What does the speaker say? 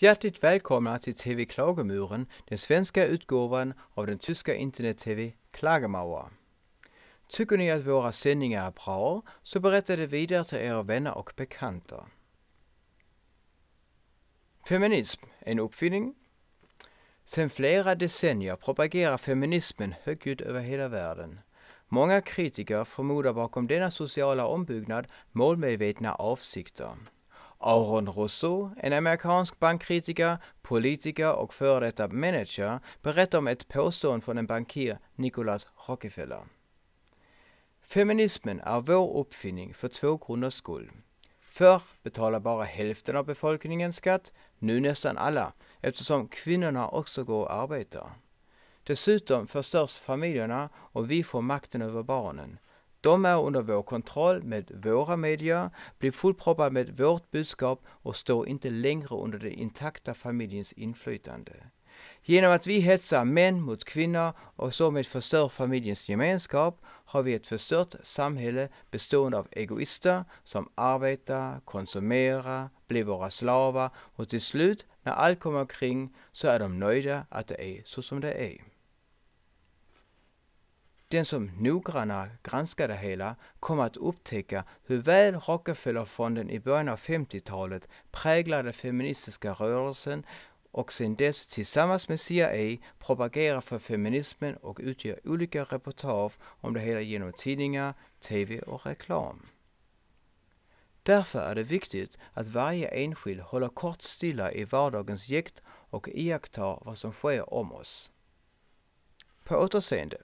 Hjärtligt välkomna till TV Klagomuren, den svenska utgåvan av den tyska internet-TV Klagemauer. Tycker ni att våra sändningar är bra, så berätta det vidare till era vänner och bekanta. Feminism, en uppfinning? Sedan flera decennier propagerar feminismen högljutt över hela världen. Många kritiker förmodar bakom denna sociala ombyggnad målmedvetna avsikter. Aaron Russo, en amerikansk bankkritiker, politiker och före detta manager, berättar om ett påstående från en bankir, Nicholas Rockefeller. Feminismen är vår uppfinning för två grunders skull. Förr betalade bara hälften av befolkningen skatt, nu nästan alla, eftersom kvinnorna också går och arbetar. Dessutom förstörs familjerna och vi får makten över barnen. De är under vår kontroll med våra medier, blir fullproppade med vårt budskap och står inte längre under den intakta familjens inflytande. Genom att vi hetsar män mot kvinnor och med förstör familjens gemenskap har vi ett förstört samhälle bestående av egoister som arbetar, konsumerar, blir våra slavar och till slut, när allt kommer kring, så är de nöjda att det är så som det är. Den som noggrannare granskar det hela kommer att upptäcka hur väl Rockefellerfonden i början av 50-talet präglade feministiska rörelsen och sedan dess tillsammans med CIA propagerar för feminismen och utgör olika reportage om det hela genom tidningar, TV och reklam. Därför är det viktigt att varje enskild håller kort stilla i vardagens jäkt och iakttar vad som sker om oss. På återseende!